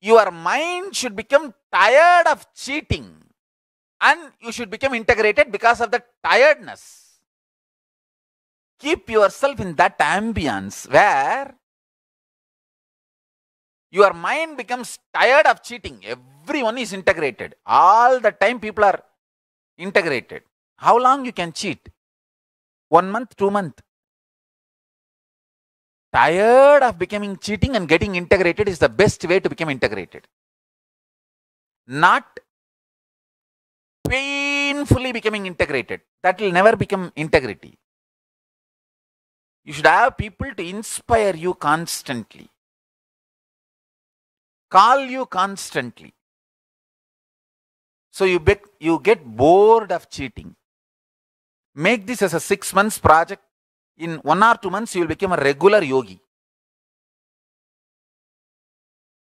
your mind should become tired of cheating and you should become integrated because of the tiredness. Keep yourself in that ambience where your mind becomes tired of cheating. Everyone is integrated. All the time people are integrated. How long you can cheat? One month, two month tired of becoming cheating and getting integrated is the best way to become integrated. Not painfully becoming integrated. That will never become integrity. You should have people to inspire you constantly, call you constantly. So you, be, you get bored of cheating. Make this as a six months project in one or two months you will become a regular yogi.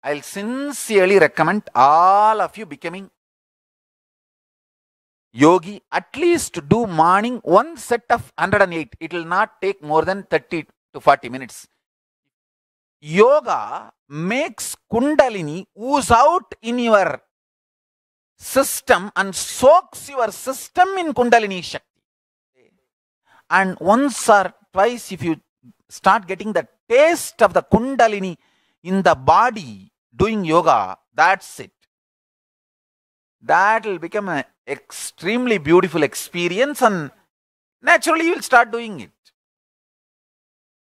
I'll sincerely recommend all of you becoming yogi at least do morning one set of 108 it will not take more than 30 to 40 minutes yoga makes kundalini ooze out in your system and soaks your system in kundalini shakti and once or twice, if you start getting the taste of the Kundalini in the body doing yoga, that's it. That will become an extremely beautiful experience, and naturally, you will start doing it.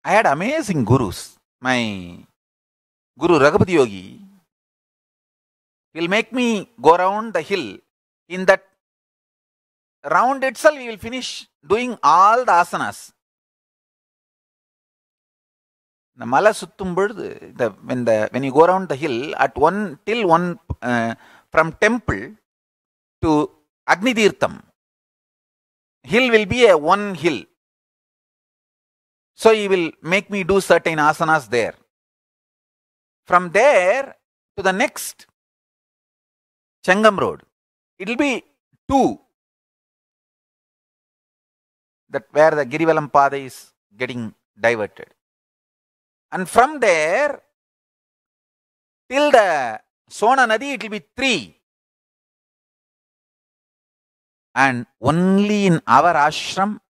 I had amazing gurus. My Guru Raghupathi Yogi will make me go around the hill. In that round itself, we will finish doing all the asanas. இந்த மலை when you go around the hill at one till one uh, from temple to till hill will be a one hill. So he will make me do certain asanas there. From there to the next Changam Road, it will be two. That where the Girivalam Pada is getting diverted. And from there, till the Sona Nadi, it will be three. And only in our ashram,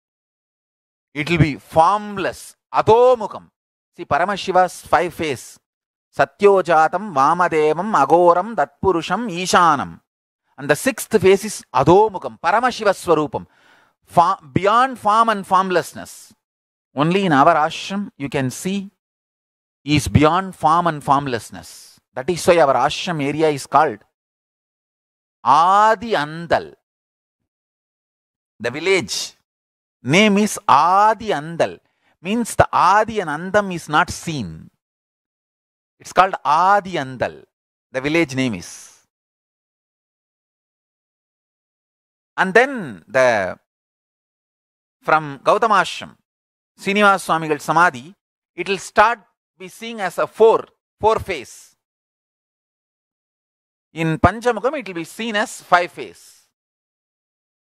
it will be formless, adhomukam. See, Paramashiva's five face. சத்யோஜாதம் வாமதேவம் அகோரம் Tatpurusham Ishanam அந்த sixth face is Adhomukham பரமசிவஸ்வரூபம் beyond form and formlessness only in our ashram you can see is beyond form and formlessness. That is why our ashram area is called Adi Andal. The village name is Adi Andal, means the Adi and Andam is not seen. It's called Adi Andal, the village name is. And then the from Gautama Ashram, Srinivas Swamigal Samadhi, it will start be seen as a four, four phase. In Panchamukham, it will be seen as five phase.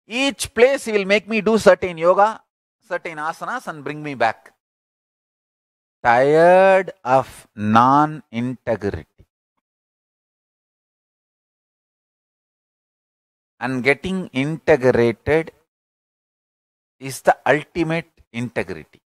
Each place will make me do certain yoga, certain asanas and bring me back. Tired of non-integrity. And getting integrated is the ultimate integrity.